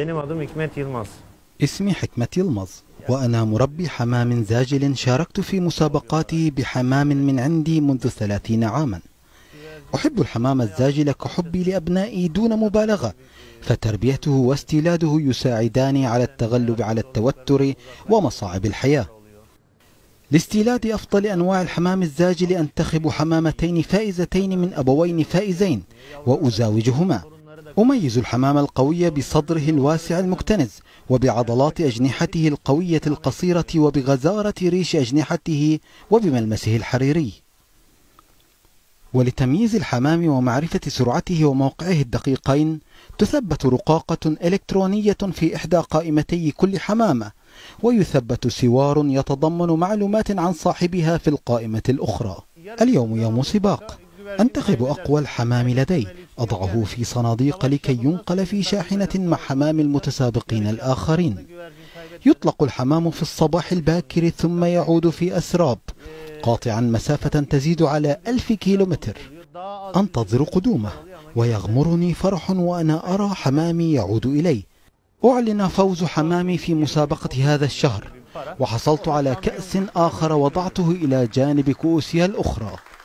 Benim adım Hikmet Yılmaz. اسمي حكمة يلمز وأنا مربي حمام زاجل شاركت في مسابقاته بحمام من عندي منذ ثلاثين عاما أحب الحمام الزاجل كحبي لأبنائي دون مبالغة فتربيته واستيلاده يساعداني على التغلب على التوتر ومصاعب الحياة لاستيلاد أفضل أنواع الحمام الزاجل أنتخب حمامتين فائزتين من أبوين فائزين وأزاوجهما أميز الحمام القوي بصدره الواسع المكتنز وبعضلات أجنحته القوية القصيرة وبغزارة ريش أجنحته وبملمسه الحريري ولتمييز الحمام ومعرفة سرعته وموقعه الدقيقين تثبت رقاقة إلكترونية في إحدى قائمتي كل حمامة ويثبت سوار يتضمن معلومات عن صاحبها في القائمة الأخرى اليوم يوم سباق أنتخب أقوى الحمام لدي أضعه في صناديق لكي ينقل في شاحنة مع حمام المتسابقين الآخرين يطلق الحمام في الصباح الباكر ثم يعود في أسراب قاطعا مسافة تزيد على ألف كيلومتر أنتظر قدومه ويغمرني فرح وأنا أرى حمامي يعود إلي أعلن فوز حمامي في مسابقة هذا الشهر وحصلت على كأس آخر وضعته إلى جانب كؤوسها الأخرى